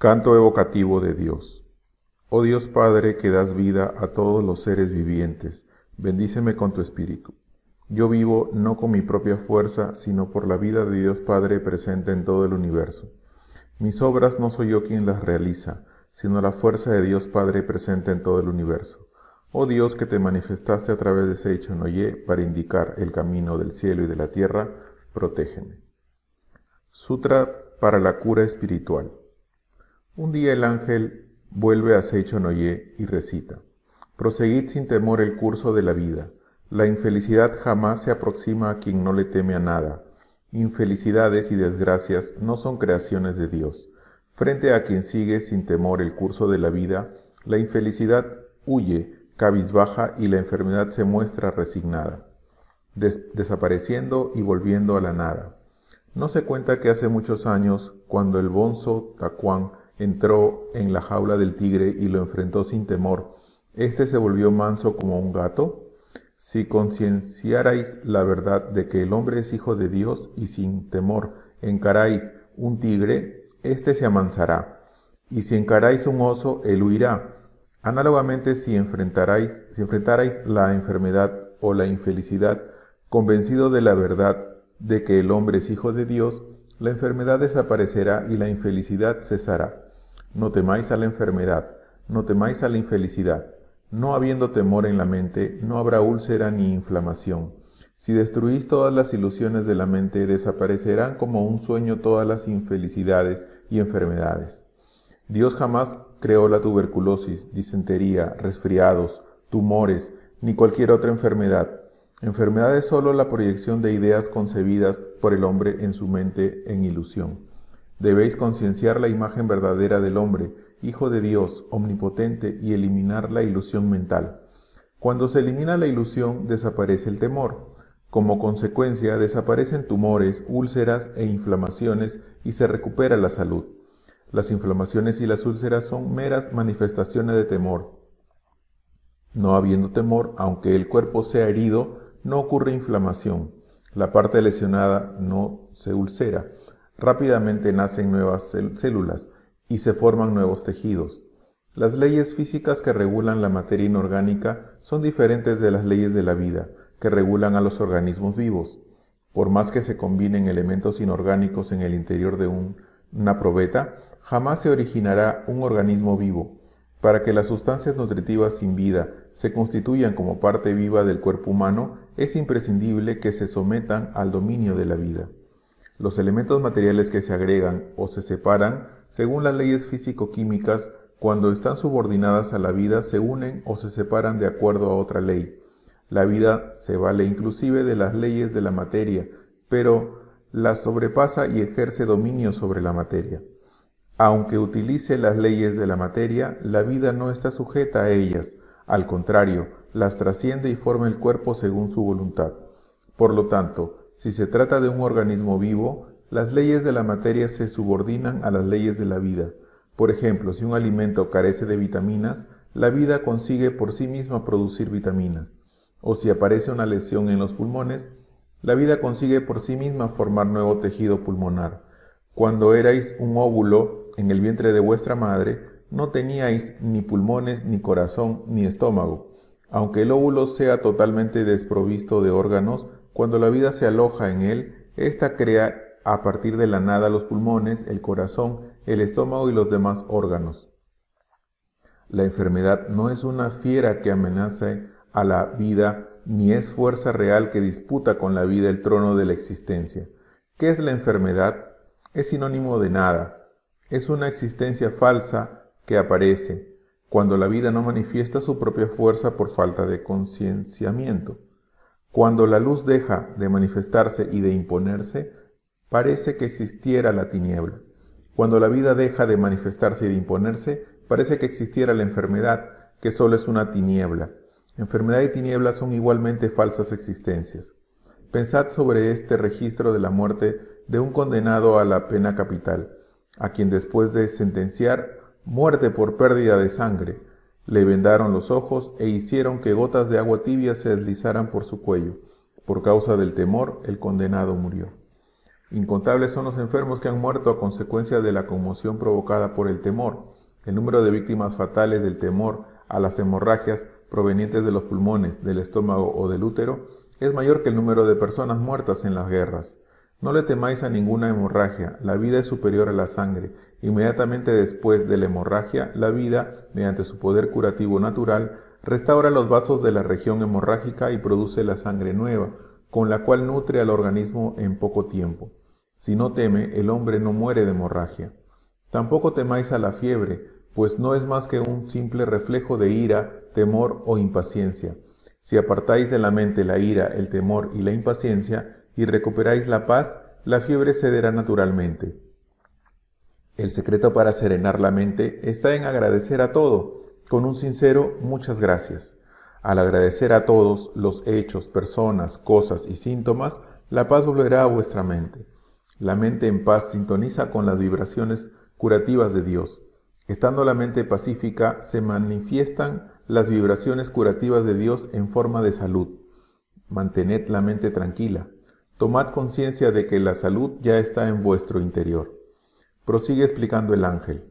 Canto evocativo de Dios. Oh Dios Padre que das vida a todos los seres vivientes, bendíceme con tu espíritu. Yo vivo no con mi propia fuerza, sino por la vida de Dios Padre presente en todo el universo. Mis obras no soy yo quien las realiza, sino la fuerza de Dios Padre presente en todo el universo. Oh Dios que te manifestaste a través de ese hecho en Oye para indicar el camino del cielo y de la tierra, protégeme. Sutra para la cura espiritual. Un día el ángel vuelve a Seichonoye y recita, Proseguid sin temor el curso de la vida. La infelicidad jamás se aproxima a quien no le teme a nada. Infelicidades y desgracias no son creaciones de Dios. Frente a quien sigue sin temor el curso de la vida, la infelicidad huye, cabizbaja y la enfermedad se muestra resignada, desapareciendo y volviendo a la nada. No se cuenta que hace muchos años, cuando el bonzo Tacuán entró en la jaula del tigre y lo enfrentó sin temor. Este se volvió manso como un gato. Si concienciarais la verdad de que el hombre es hijo de Dios y sin temor encaráis un tigre, éste se amansará. Y si encaráis un oso, él huirá. Análogamente, si enfrentarais, si enfrentarais la enfermedad o la infelicidad, convencido de la verdad de que el hombre es hijo de Dios, la enfermedad desaparecerá y la infelicidad cesará. No temáis a la enfermedad, no temáis a la infelicidad. No habiendo temor en la mente, no habrá úlcera ni inflamación. Si destruís todas las ilusiones de la mente, desaparecerán como un sueño todas las infelicidades y enfermedades. Dios jamás creó la tuberculosis, disentería, resfriados, tumores, ni cualquier otra enfermedad. Enfermedad es sólo la proyección de ideas concebidas por el hombre en su mente en ilusión. Debéis concienciar la imagen verdadera del hombre, Hijo de Dios, omnipotente, y eliminar la ilusión mental. Cuando se elimina la ilusión, desaparece el temor. Como consecuencia, desaparecen tumores, úlceras e inflamaciones y se recupera la salud. Las inflamaciones y las úlceras son meras manifestaciones de temor. No habiendo temor, aunque el cuerpo sea herido, no ocurre inflamación. La parte lesionada no se ulcera rápidamente nacen nuevas células y se forman nuevos tejidos. Las leyes físicas que regulan la materia inorgánica son diferentes de las leyes de la vida, que regulan a los organismos vivos. Por más que se combinen elementos inorgánicos en el interior de un, una probeta, jamás se originará un organismo vivo. Para que las sustancias nutritivas sin vida se constituyan como parte viva del cuerpo humano, es imprescindible que se sometan al dominio de la vida. Los elementos materiales que se agregan o se separan, según las leyes físico-químicas, cuando están subordinadas a la vida, se unen o se separan de acuerdo a otra ley. La vida se vale inclusive de las leyes de la materia, pero las sobrepasa y ejerce dominio sobre la materia. Aunque utilice las leyes de la materia, la vida no está sujeta a ellas, al contrario, las trasciende y forma el cuerpo según su voluntad. Por lo tanto, si se trata de un organismo vivo, las leyes de la materia se subordinan a las leyes de la vida. Por ejemplo, si un alimento carece de vitaminas, la vida consigue por sí misma producir vitaminas. O si aparece una lesión en los pulmones, la vida consigue por sí misma formar nuevo tejido pulmonar. Cuando erais un óvulo en el vientre de vuestra madre, no teníais ni pulmones, ni corazón, ni estómago. Aunque el óvulo sea totalmente desprovisto de órganos, cuando la vida se aloja en él, ésta crea a partir de la nada los pulmones, el corazón, el estómago y los demás órganos. La enfermedad no es una fiera que amenace a la vida ni es fuerza real que disputa con la vida el trono de la existencia. ¿Qué es la enfermedad? Es sinónimo de nada. Es una existencia falsa que aparece cuando la vida no manifiesta su propia fuerza por falta de concienciamiento. Cuando la luz deja de manifestarse y de imponerse, parece que existiera la tiniebla. Cuando la vida deja de manifestarse y de imponerse, parece que existiera la enfermedad, que solo es una tiniebla. Enfermedad y tiniebla son igualmente falsas existencias. Pensad sobre este registro de la muerte de un condenado a la pena capital, a quien después de sentenciar muerte por pérdida de sangre, le vendaron los ojos e hicieron que gotas de agua tibia se deslizaran por su cuello. Por causa del temor, el condenado murió. Incontables son los enfermos que han muerto a consecuencia de la conmoción provocada por el temor. El número de víctimas fatales del temor a las hemorragias provenientes de los pulmones, del estómago o del útero es mayor que el número de personas muertas en las guerras. No le temáis a ninguna hemorragia, la vida es superior a la sangre, Inmediatamente después de la hemorragia, la vida, mediante su poder curativo natural, restaura los vasos de la región hemorrágica y produce la sangre nueva, con la cual nutre al organismo en poco tiempo. Si no teme, el hombre no muere de hemorragia. Tampoco temáis a la fiebre, pues no es más que un simple reflejo de ira, temor o impaciencia. Si apartáis de la mente la ira, el temor y la impaciencia, y recuperáis la paz, la fiebre cederá naturalmente. El secreto para serenar la mente está en agradecer a todo, con un sincero muchas gracias. Al agradecer a todos los hechos, personas, cosas y síntomas, la paz volverá a vuestra mente. La mente en paz sintoniza con las vibraciones curativas de Dios. Estando la mente pacífica, se manifiestan las vibraciones curativas de Dios en forma de salud. Mantened la mente tranquila. Tomad conciencia de que la salud ya está en vuestro interior. Prosigue explicando el ángel.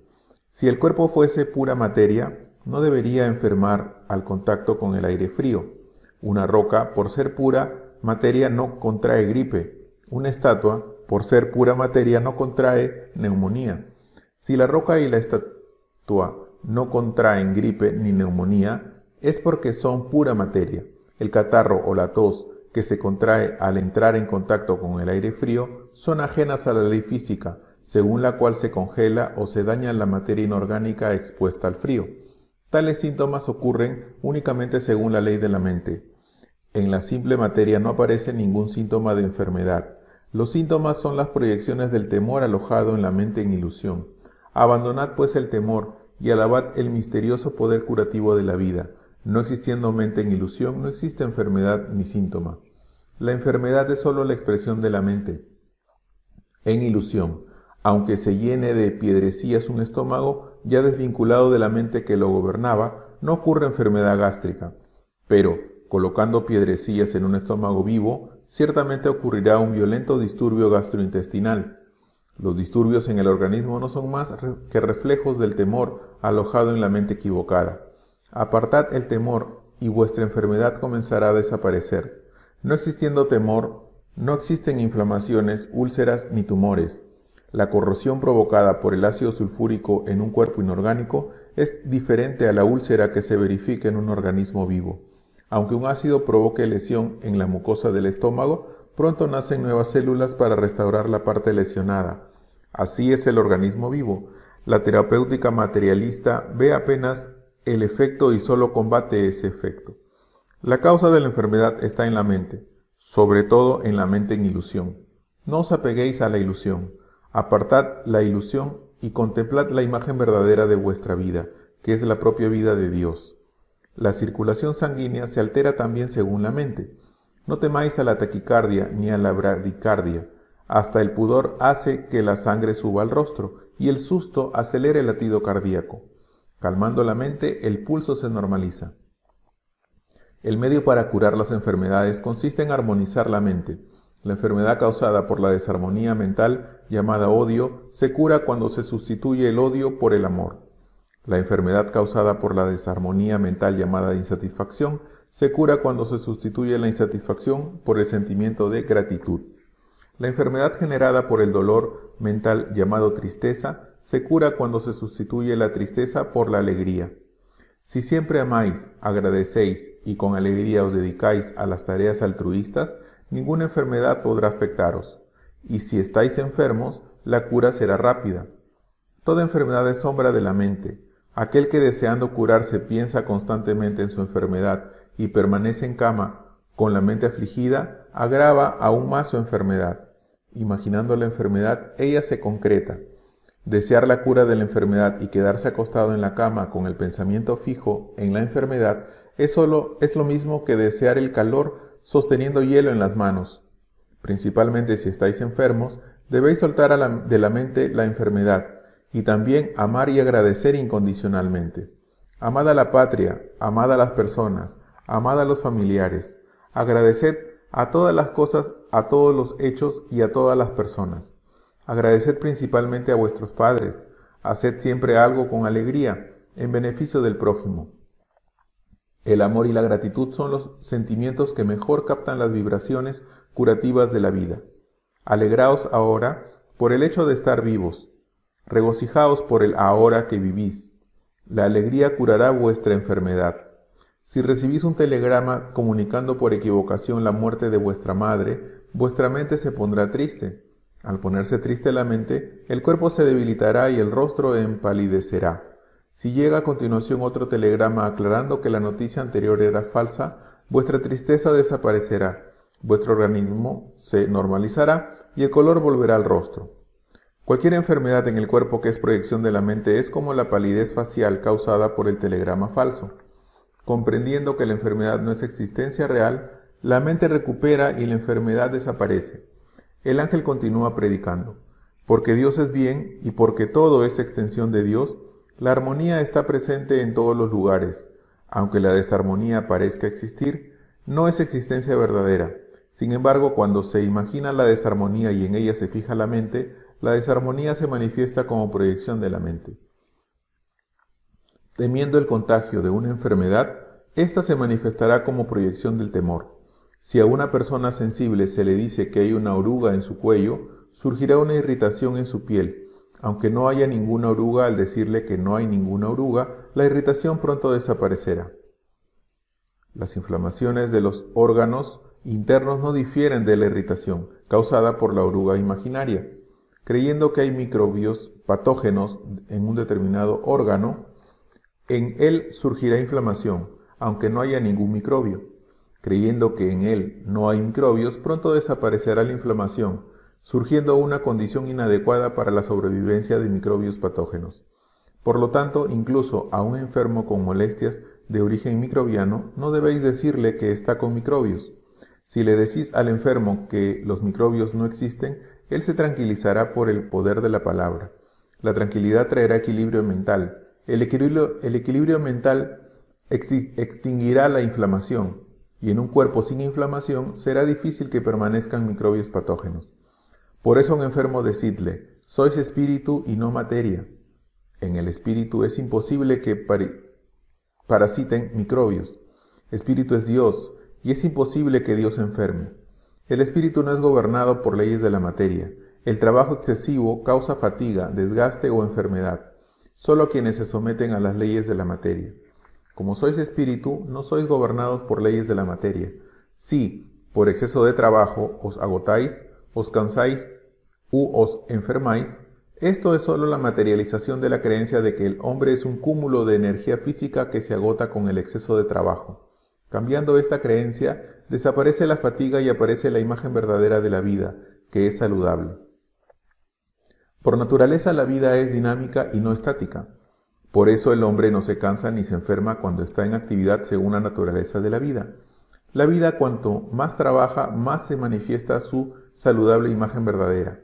Si el cuerpo fuese pura materia, no debería enfermar al contacto con el aire frío. Una roca, por ser pura materia, no contrae gripe. Una estatua, por ser pura materia, no contrae neumonía. Si la roca y la estatua no contraen gripe ni neumonía, es porque son pura materia. El catarro o la tos que se contrae al entrar en contacto con el aire frío son ajenas a la ley física, según la cual se congela o se daña la materia inorgánica expuesta al frío. Tales síntomas ocurren únicamente según la ley de la mente. En la simple materia no aparece ningún síntoma de enfermedad. Los síntomas son las proyecciones del temor alojado en la mente en ilusión. Abandonad pues el temor y alabad el misterioso poder curativo de la vida. No existiendo mente en ilusión, no existe enfermedad ni síntoma. La enfermedad es sólo la expresión de la mente en ilusión aunque se llene de piedrecillas un estómago ya desvinculado de la mente que lo gobernaba, no ocurre enfermedad gástrica. Pero, colocando piedrecillas en un estómago vivo, ciertamente ocurrirá un violento disturbio gastrointestinal. Los disturbios en el organismo no son más que reflejos del temor alojado en la mente equivocada. Apartad el temor y vuestra enfermedad comenzará a desaparecer. No existiendo temor, no existen inflamaciones, úlceras ni tumores. La corrosión provocada por el ácido sulfúrico en un cuerpo inorgánico es diferente a la úlcera que se verifica en un organismo vivo. Aunque un ácido provoque lesión en la mucosa del estómago, pronto nacen nuevas células para restaurar la parte lesionada. Así es el organismo vivo. La terapéutica materialista ve apenas el efecto y solo combate ese efecto. La causa de la enfermedad está en la mente, sobre todo en la mente en ilusión. No os apeguéis a la ilusión. Apartad la ilusión y contemplad la imagen verdadera de vuestra vida, que es la propia vida de Dios. La circulación sanguínea se altera también según la mente. No temáis a la taquicardia ni a la bradicardia. Hasta el pudor hace que la sangre suba al rostro y el susto acelere el latido cardíaco. Calmando la mente, el pulso se normaliza. El medio para curar las enfermedades consiste en armonizar la mente, la enfermedad causada por la desarmonía mental, llamada odio, se cura cuando se sustituye el odio por el amor. La enfermedad causada por la desarmonía mental llamada insatisfacción se cura cuando se sustituye la insatisfacción por el sentimiento de gratitud. La enfermedad generada por el dolor mental llamado tristeza se cura cuando se sustituye la tristeza por la alegría. Si siempre amáis, agradecéis y con alegría os dedicáis a las tareas altruistas, ninguna enfermedad podrá afectaros, y si estáis enfermos, la cura será rápida. Toda enfermedad es sombra de la mente. Aquel que deseando curarse piensa constantemente en su enfermedad y permanece en cama con la mente afligida, agrava aún más su enfermedad. Imaginando la enfermedad, ella se concreta. Desear la cura de la enfermedad y quedarse acostado en la cama con el pensamiento fijo en la enfermedad es, solo, es lo mismo que desear el calor sosteniendo hielo en las manos. Principalmente si estáis enfermos, debéis soltar de la mente la enfermedad y también amar y agradecer incondicionalmente. Amad a la patria, amad a las personas, amad a los familiares, agradeced a todas las cosas, a todos los hechos y a todas las personas. Agradeced principalmente a vuestros padres, haced siempre algo con alegría, en beneficio del prójimo. El amor y la gratitud son los sentimientos que mejor captan las vibraciones curativas de la vida. Alegraos ahora por el hecho de estar vivos. Regocijaos por el ahora que vivís. La alegría curará vuestra enfermedad. Si recibís un telegrama comunicando por equivocación la muerte de vuestra madre, vuestra mente se pondrá triste. Al ponerse triste la mente, el cuerpo se debilitará y el rostro empalidecerá. Si llega a continuación otro telegrama aclarando que la noticia anterior era falsa, vuestra tristeza desaparecerá, vuestro organismo se normalizará y el color volverá al rostro. Cualquier enfermedad en el cuerpo que es proyección de la mente es como la palidez facial causada por el telegrama falso. Comprendiendo que la enfermedad no es existencia real, la mente recupera y la enfermedad desaparece. El ángel continúa predicando. Porque Dios es bien y porque todo es extensión de Dios, la armonía está presente en todos los lugares. Aunque la desarmonía parezca existir, no es existencia verdadera. Sin embargo, cuando se imagina la desarmonía y en ella se fija la mente, la desarmonía se manifiesta como proyección de la mente. Temiendo el contagio de una enfermedad, ésta se manifestará como proyección del temor. Si a una persona sensible se le dice que hay una oruga en su cuello, surgirá una irritación en su piel, aunque no haya ninguna oruga, al decirle que no hay ninguna oruga, la irritación pronto desaparecerá. Las inflamaciones de los órganos internos no difieren de la irritación causada por la oruga imaginaria. Creyendo que hay microbios patógenos en un determinado órgano, en él surgirá inflamación, aunque no haya ningún microbio. Creyendo que en él no hay microbios, pronto desaparecerá la inflamación, surgiendo una condición inadecuada para la sobrevivencia de microbios patógenos. Por lo tanto, incluso a un enfermo con molestias de origen microbiano no debéis decirle que está con microbios. Si le decís al enfermo que los microbios no existen, él se tranquilizará por el poder de la palabra. La tranquilidad traerá equilibrio mental. El equilibrio, el equilibrio mental extinguirá la inflamación, y en un cuerpo sin inflamación será difícil que permanezcan microbios patógenos. Por eso un enfermo decidle, sois espíritu y no materia. En el espíritu es imposible que parasiten microbios. Espíritu es Dios, y es imposible que Dios enferme. El espíritu no es gobernado por leyes de la materia. El trabajo excesivo causa fatiga, desgaste o enfermedad, solo quienes se someten a las leyes de la materia. Como sois espíritu, no sois gobernados por leyes de la materia. Si, por exceso de trabajo, os agotáis, os cansáis u os enfermáis, esto es sólo la materialización de la creencia de que el hombre es un cúmulo de energía física que se agota con el exceso de trabajo. Cambiando esta creencia, desaparece la fatiga y aparece la imagen verdadera de la vida, que es saludable. Por naturaleza la vida es dinámica y no estática. Por eso el hombre no se cansa ni se enferma cuando está en actividad según la naturaleza de la vida. La vida cuanto más trabaja, más se manifiesta su saludable imagen verdadera.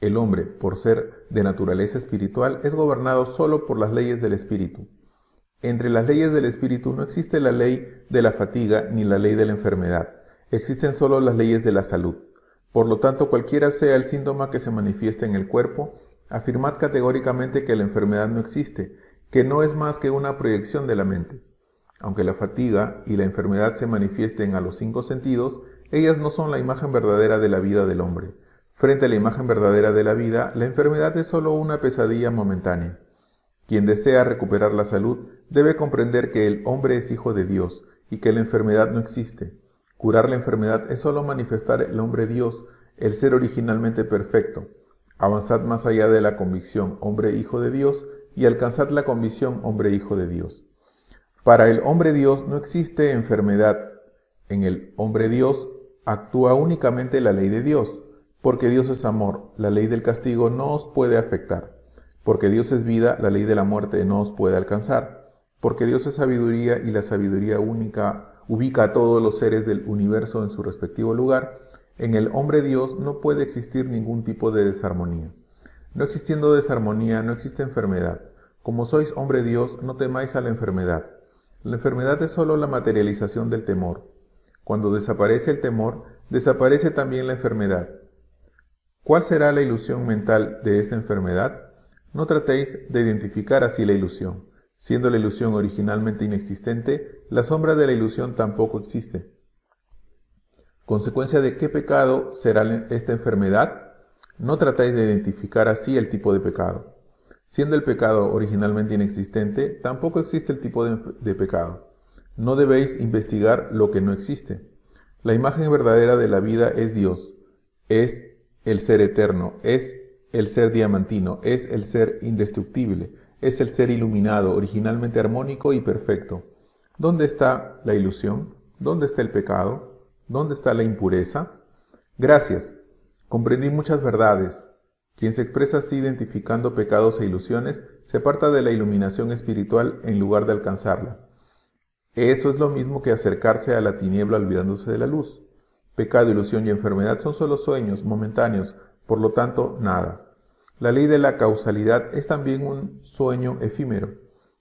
El hombre, por ser de naturaleza espiritual, es gobernado solo por las leyes del espíritu. Entre las leyes del espíritu no existe la ley de la fatiga ni la ley de la enfermedad. Existen solo las leyes de la salud. Por lo tanto, cualquiera sea el síntoma que se manifieste en el cuerpo, afirmad categóricamente que la enfermedad no existe, que no es más que una proyección de la mente. Aunque la fatiga y la enfermedad se manifiesten a los cinco sentidos, ellas no son la imagen verdadera de la vida del hombre. Frente a la imagen verdadera de la vida, la enfermedad es solo una pesadilla momentánea. Quien desea recuperar la salud debe comprender que el hombre es hijo de Dios y que la enfermedad no existe. Curar la enfermedad es solo manifestar el hombre Dios, el ser originalmente perfecto. Avanzad más allá de la convicción hombre hijo de Dios y alcanzad la convicción hombre hijo de Dios. Para el hombre Dios no existe enfermedad. En el hombre Dios actúa únicamente la ley de Dios, porque Dios es amor, la ley del castigo no os puede afectar, porque Dios es vida, la ley de la muerte no os puede alcanzar, porque Dios es sabiduría y la sabiduría única ubica a todos los seres del universo en su respectivo lugar, en el hombre Dios no puede existir ningún tipo de desarmonía. No existiendo desarmonía, no existe enfermedad. Como sois hombre Dios, no temáis a la enfermedad. La enfermedad es sólo la materialización del temor. Cuando desaparece el temor, desaparece también la enfermedad. ¿Cuál será la ilusión mental de esa enfermedad? No tratéis de identificar así la ilusión. Siendo la ilusión originalmente inexistente, la sombra de la ilusión tampoco existe. ¿Consecuencia de qué pecado será esta enfermedad? No tratáis de identificar así el tipo de pecado. Siendo el pecado originalmente inexistente, tampoco existe el tipo de pecado. No debéis investigar lo que no existe. La imagen verdadera de la vida es Dios, es el ser eterno, es el ser diamantino, es el ser indestructible, es el ser iluminado, originalmente armónico y perfecto. ¿Dónde está la ilusión? ¿Dónde está el pecado? ¿Dónde está la impureza? Gracias. Comprendí muchas verdades. Quien se expresa así identificando pecados e ilusiones se aparta de la iluminación espiritual en lugar de alcanzarla. Eso es lo mismo que acercarse a la tiniebla olvidándose de la luz. Pecado, ilusión y enfermedad son solo sueños momentáneos, por lo tanto, nada. La ley de la causalidad es también un sueño efímero.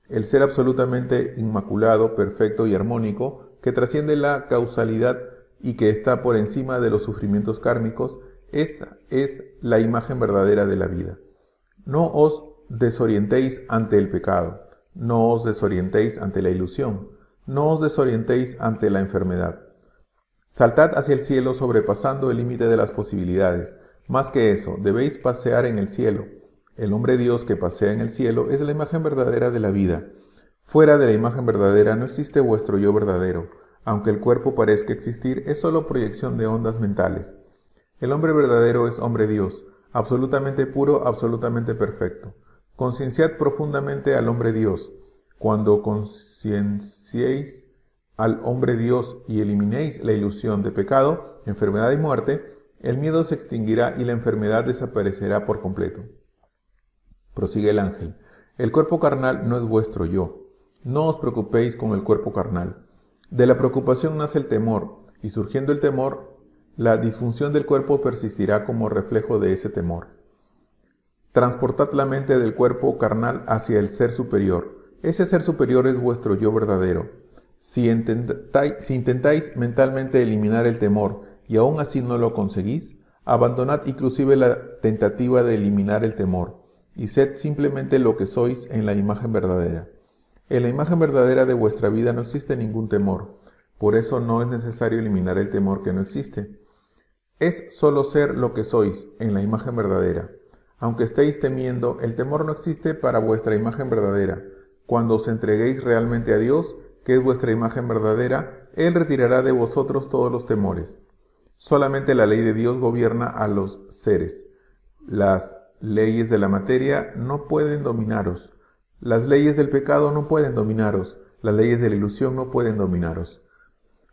El ser absolutamente inmaculado, perfecto y armónico, que trasciende la causalidad y que está por encima de los sufrimientos kármicos, esa es la imagen verdadera de la vida. No os desorientéis ante el pecado, no os desorientéis ante la ilusión, no os desorientéis ante la enfermedad. Saltad hacia el cielo sobrepasando el límite de las posibilidades. Más que eso, debéis pasear en el cielo. El hombre Dios que pasea en el cielo es la imagen verdadera de la vida. Fuera de la imagen verdadera no existe vuestro yo verdadero. Aunque el cuerpo parezca existir, es solo proyección de ondas mentales. El hombre verdadero es hombre Dios, absolutamente puro, absolutamente perfecto. Concienciad profundamente al hombre Dios cuando concienciéis al hombre Dios y eliminéis la ilusión de pecado, enfermedad y muerte, el miedo se extinguirá y la enfermedad desaparecerá por completo. Prosigue el ángel. El cuerpo carnal no es vuestro yo. No os preocupéis con el cuerpo carnal. De la preocupación nace el temor, y surgiendo el temor, la disfunción del cuerpo persistirá como reflejo de ese temor. Transportad la mente del cuerpo carnal hacia el ser superior, ese ser superior es vuestro yo verdadero. Si, intentáis mentalmente eliminar el temor y aún así no lo conseguís, abandonad inclusive la tentativa de eliminar el temor y sed simplemente lo que sois en la imagen verdadera. En la imagen verdadera de vuestra vida no existe ningún temor, por eso no es necesario eliminar el temor que no existe. Es solo ser lo que sois en la imagen verdadera. Aunque estéis temiendo, el temor no existe para vuestra imagen verdadera, cuando os entreguéis realmente a Dios, que es vuestra imagen verdadera, Él retirará de vosotros todos los temores. Solamente la ley de Dios gobierna a los seres. Las leyes de la materia no pueden dominaros. Las leyes del pecado no pueden dominaros. Las leyes de la ilusión no pueden dominaros.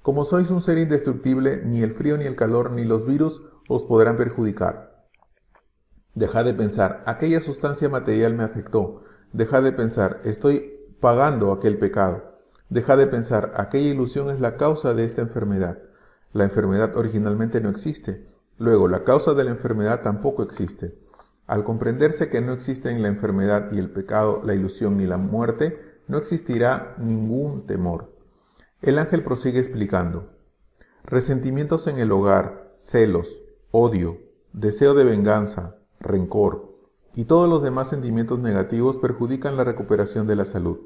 Como sois un ser indestructible, ni el frío, ni el calor, ni los virus os podrán perjudicar. Dejad de pensar, aquella sustancia material me afectó, Deja de pensar, estoy pagando aquel pecado. Deja de pensar, aquella ilusión es la causa de esta enfermedad. La enfermedad originalmente no existe. Luego, la causa de la enfermedad tampoco existe. Al comprenderse que no existen la enfermedad y el pecado, la ilusión ni la muerte, no existirá ningún temor. El ángel prosigue explicando. Resentimientos en el hogar, celos, odio, deseo de venganza, rencor, y todos los demás sentimientos negativos perjudican la recuperación de la salud.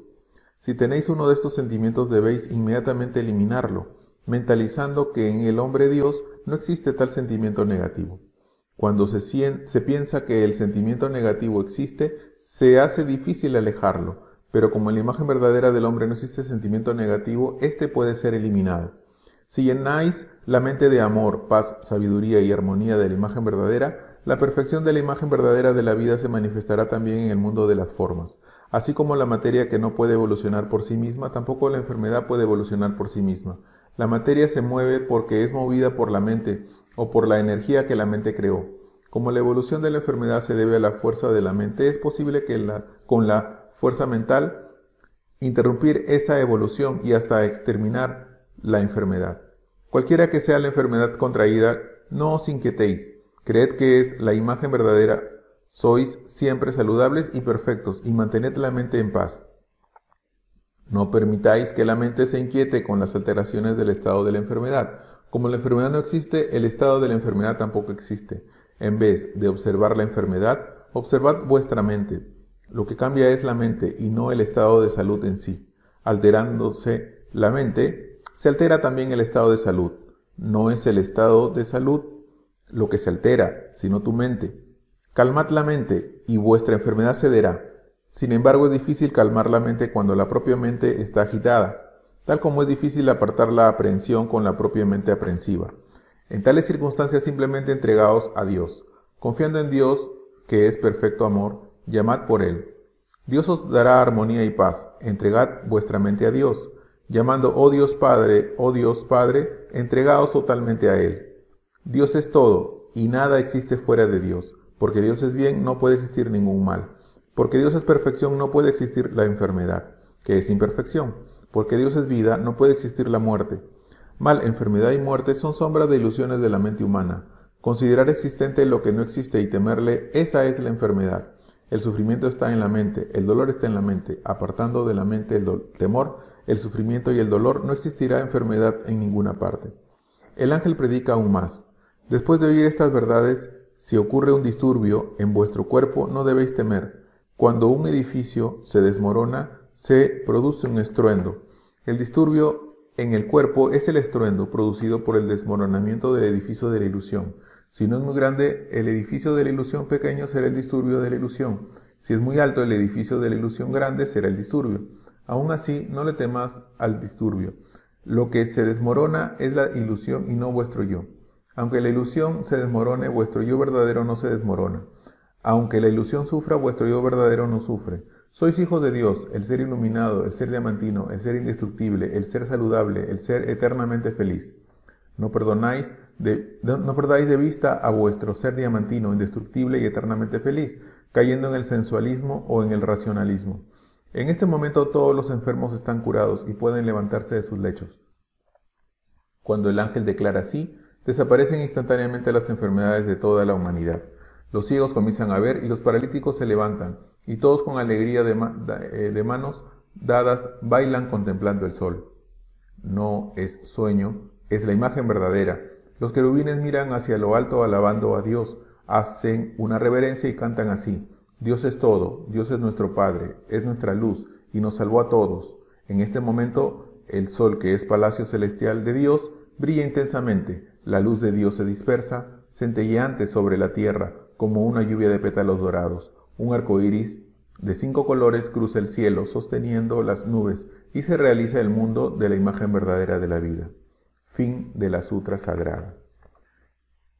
Si tenéis uno de estos sentimientos debéis inmediatamente eliminarlo, mentalizando que en el hombre Dios no existe tal sentimiento negativo. Cuando se, se, piensa que el sentimiento negativo existe, se hace difícil alejarlo, pero como en la imagen verdadera del hombre no existe sentimiento negativo, éste puede ser eliminado. Si llenáis la mente de amor, paz, sabiduría y armonía de la imagen verdadera, la perfección de la imagen verdadera de la vida se manifestará también en el mundo de las formas. Así como la materia que no puede evolucionar por sí misma, tampoco la enfermedad puede evolucionar por sí misma. La materia se mueve porque es movida por la mente o por la energía que la mente creó. Como la evolución de la enfermedad se debe a la fuerza de la mente, es posible que con la fuerza mental interrumpir esa evolución y hasta exterminar la enfermedad. Cualquiera que sea la enfermedad contraída, no os inquietéis Creed que es la imagen verdadera, sois siempre saludables y perfectos, y mantened la mente en paz. No permitáis que la mente se inquiete con las alteraciones del estado de la enfermedad. Como la enfermedad no existe, el estado de la enfermedad tampoco existe. En vez de observar la enfermedad, observad vuestra mente. Lo que cambia es la mente y no el estado de salud en sí. Alterándose la mente, se altera también el estado de salud. No es el estado de salud lo que se altera, sino tu mente. Calmad la mente y vuestra enfermedad cederá. Sin embargo, es difícil calmar la mente cuando la propia mente está agitada, tal como es difícil apartar la aprehensión con la propia mente aprensiva. En tales circunstancias simplemente entregaos a Dios, confiando en Dios, que es perfecto amor, llamad por Él. Dios os dará armonía y paz, entregad vuestra mente a Dios, llamando, oh Dios Padre, oh Dios Padre, entregaos totalmente a Él. Dios es todo y nada existe fuera de Dios. Porque Dios es bien, no puede existir ningún mal. Porque Dios es perfección, no puede existir la enfermedad, que es imperfección. Porque Dios es vida, no puede existir la muerte. Mal, enfermedad y muerte son sombras de ilusiones de la mente humana. Considerar existente lo que no existe y temerle, esa es la enfermedad. El sufrimiento está en la mente, el dolor está en la mente, apartando de la mente el temor, el sufrimiento y el dolor, no existirá enfermedad en ninguna parte. El ángel predica aún más. Después de oír estas verdades, si ocurre un disturbio en vuestro cuerpo, no debéis temer. Cuando un edificio se desmorona, se produce un estruendo. El disturbio en el cuerpo es el estruendo producido por el desmoronamiento del edificio de la ilusión. Si no es muy grande, el edificio de la ilusión pequeño será el disturbio de la ilusión. Si es muy alto, el edificio de la ilusión grande será el disturbio. Aún así, no le temas al disturbio. Lo que se desmorona es la ilusión y no vuestro yo. Aunque la ilusión se desmorone, vuestro yo verdadero no se desmorona. Aunque la ilusión sufra, vuestro yo verdadero no sufre. Sois hijos de Dios, el ser iluminado, el ser diamantino, el ser indestructible, el ser saludable, el ser eternamente feliz. No, perdonáis de, no perdáis de vista a vuestro ser diamantino, indestructible y eternamente feliz, cayendo en el sensualismo o en el racionalismo. En este momento todos los enfermos están curados y pueden levantarse de sus lechos. Cuando el ángel declara así, Desaparecen instantáneamente las enfermedades de toda la humanidad. Los ciegos comienzan a ver y los paralíticos se levantan, y todos con alegría eh, de, manos dadas bailan contemplando el sol. No es sueño, es la imagen verdadera. Los querubines miran hacia lo alto alabando a Dios, hacen una reverencia y cantan así. Dios es todo, Dios es nuestro Padre, es nuestra luz y nos salvó a todos. En este momento el sol que es palacio celestial de Dios brilla intensamente, la luz de Dios se dispersa, centelleante sobre la tierra, como una lluvia de pétalos dorados. Un arco iris de cinco colores cruza el cielo, sosteniendo las nubes, y se realiza el mundo de la imagen verdadera de la vida. Fin de la Sutra Sagrada.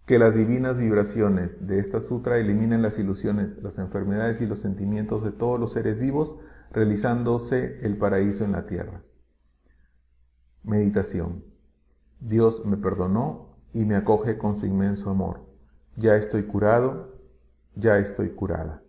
Que las divinas vibraciones de esta Sutra eliminen las ilusiones, las enfermedades y los sentimientos de todos los seres vivos, realizándose el paraíso en la tierra. Meditación. Dios me perdonó y me acoge con su inmenso amor. Ya estoy curado, ya estoy curada.